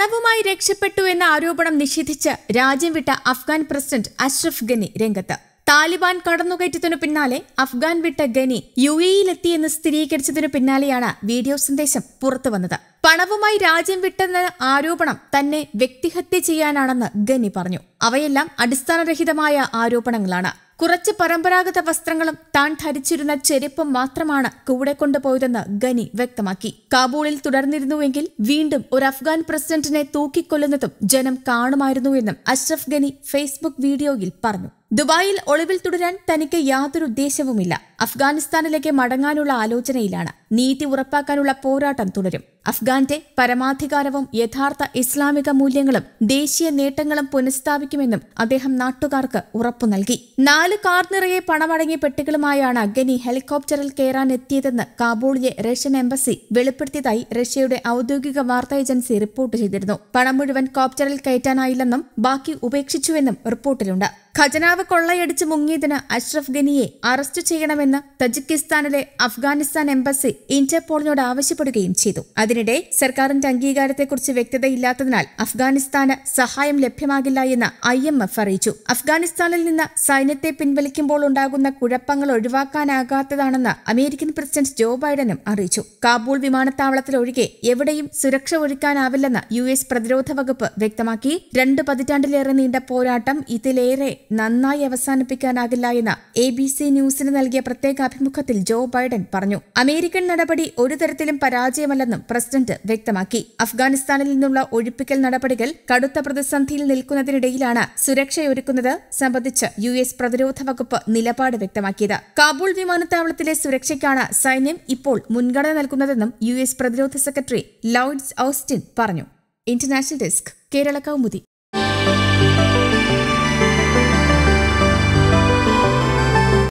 പണവുമായി രക്ഷപ്പെട്ടു എന്ന ആരോപണം നിഷേധിച്ച് രാജ്യം വിട്ട അഫ്ഗാൻ പ്രസിഡന്റ് അഷ്റഫ് ഗനി രംഗത്ത് താലിബാൻ കടന്നുകയറ്റത്തിനു പിന്നാലെ അഫ്ഗാൻ വിട്ട ഗനി യു എയിലെത്തിയെന്ന് സ്ഥിരീകരിച്ചതിനു പിന്നാലെയാണ് വീഡിയോ സന്ദേശം പുറത്തുവന്നത് പണവുമായി രാജ്യം വിട്ടെന്ന ആരോപണം തന്നെ വ്യക്തിഹത്യ ചെയ്യാനാണെന്ന് ഗനി പറഞ്ഞു അവയെല്ലാം അടിസ്ഥാനരഹിതമായ ആരോപണങ്ങളാണ് കുറച്ച് പരമ്പരാഗത വസ്ത്രങ്ങളും താൻ ധരിച്ചിരുന്ന ചെരുപ്പും മാത്രമാണ് കൂടെ കൊണ്ടുപോയതെന്ന് ഗനി വ്യക്തമാക്കി കാബൂളിൽ തുടർന്നിരുന്നുവെങ്കിൽ വീണ്ടും ഒരു അഫ്ഗാൻ പ്രസിഡന്റിനെ തൂക്കിക്കൊല്ലുന്നതും ജനം കാണുമായിരുന്നു എന്നും അഷ്റഫ് ഗനി ഫേസ്ബുക്ക് വീഡിയോയിൽ പറഞ്ഞു ദുബായിൽ ഒളിവിൽ തുടരാൻ തനിക്ക് യാതൊരു ഉദ്ദേശവുമില്ല അഫ്ഗാനിസ്ഥാനിലേക്ക് മടങ്ങാനുള്ള ആലോചനയിലാണ് നീതി ഉറപ്പാക്കാനുള്ള പോരാട്ടം തുടരും അഫ്ഗാന്റെ പരമാധികാരവും യഥാർത്ഥ ഇസ്ലാമിക മൂല്യങ്ങളും ദേശീയ നേട്ടങ്ങളും പുനഃസ്ഥാപിക്കുമെന്നും അദ്ദേഹം നാട്ടുകാർക്ക് ഉറപ്പു നൽകി നാല് കാർ നിറയെ പണമടങ്ങിയ പെട്ടികളുമായാണ് ഗനി ഹെലികോപ്റ്ററിൽ കയറാൻ എത്തിയതെന്ന് കാബൂളിലെ റഷ്യൻ എംബസി വെളിപ്പെടുത്തിയതായി റഷ്യയുടെ ഔദ്യോഗിക വാർത്താ ഏജൻസി റിപ്പോർട്ട് ചെയ്തിരുന്നു പണം മുഴുവൻ കോപ്റ്ററിൽ കയറ്റാനായില്ലെന്നും ബാക്കി ഉപേക്ഷിച്ചുവെന്നും റിപ്പോർട്ടിലുണ്ട് ഖജനാവ് കൊള്ളയടിച്ച് മുങ്ങിയതിന് അഷ്റഫ് ഗനിയെ അറസ്റ്റ് ചെയ്യണമെന്ന് തജിക്കിസ്ഥാനിലെ അഫ്ഗാനിസ്ഥാൻ എംബസി ഇന്റർപോളിനോട് ആവശ്യപ്പെടുകയും ചെയ്തു അതിനിടെ സർക്കാരിന്റെ അംഗീകാരത്തെക്കുറിച്ച് വ്യക്തതയില്ലാത്തതിനാൽ അഫ്ഗാനിസ്ഥാന് സഹായം ലഭ്യമാകില്ല എന്ന് ഐ എം എഫ് അറിയിച്ചു അഫ്ഗാനിസ്ഥാനിൽ നിന്ന് സൈന്യത്തെ പിൻവലിക്കുമ്പോൾ ഉണ്ടാകുന്ന കുഴപ്പങ്ങൾ ഒഴിവാക്കാനാകാത്തതാണെന്ന് അമേരിക്കൻ പ്രസിഡന്റ് ജോ ബൈഡനും അറിയിച്ചു കാബൂൾ വിമാനത്താവളത്തിൽ ഒഴികെ എവിടെയും സുരക്ഷ ഒരുക്കാനാവില്ലെന്ന് യു എസ് പ്രതിരോധ വകുപ്പ് വ്യക്തമാക്കി രണ്ട് പതിറ്റാണ്ടിലേറെ നീണ്ട പോരാട്ടം ഇതിലേറെ നന്നായി അവസാനിപ്പിക്കാനാകില്ല എന്ന് എ ബി സി ന്യൂസിന് നൽകിയ പ്രത്യേക അഭിമുഖത്തിൽ ജോ ബൈഡൻ പറഞ്ഞു അമേരിക്കൻ നടപടി ഒരു തരത്തിലും പരാജയമല്ലെന്നും പ്രസിഡന്റ് വ്യക്തമാക്കി അഫ്ഗാനിസ്ഥാനിൽ നിന്നുള്ള ഒഴിപ്പിക്കൽ നടപടികൾ കടുത്ത പ്രതിസന്ധിയിൽ നിൽക്കുന്നതിനിടയിലാണ് സുരക്ഷയൊരുക്കുന്നത് സംബന്ധിച്ച് യു എസ് പ്രതിരോധ വകുപ്പ് നിലപാട് വ്യക്തമാക്കിയത് കാബൂൾ വിമാനത്താവളത്തിലെ സുരക്ഷയ്ക്കാണ് സൈന്യം ഇപ്പോൾ മുൻഗണന നൽകുന്നതെന്നും യു എസ് പ്രതിരോധ സെക്രട്ടറി ലോയിഡ്സ് ഓസ്റ്റിൻ പറഞ്ഞു ഇന്റർനാഷണൽ ഡെസ്ക് കേരള കൗമുദി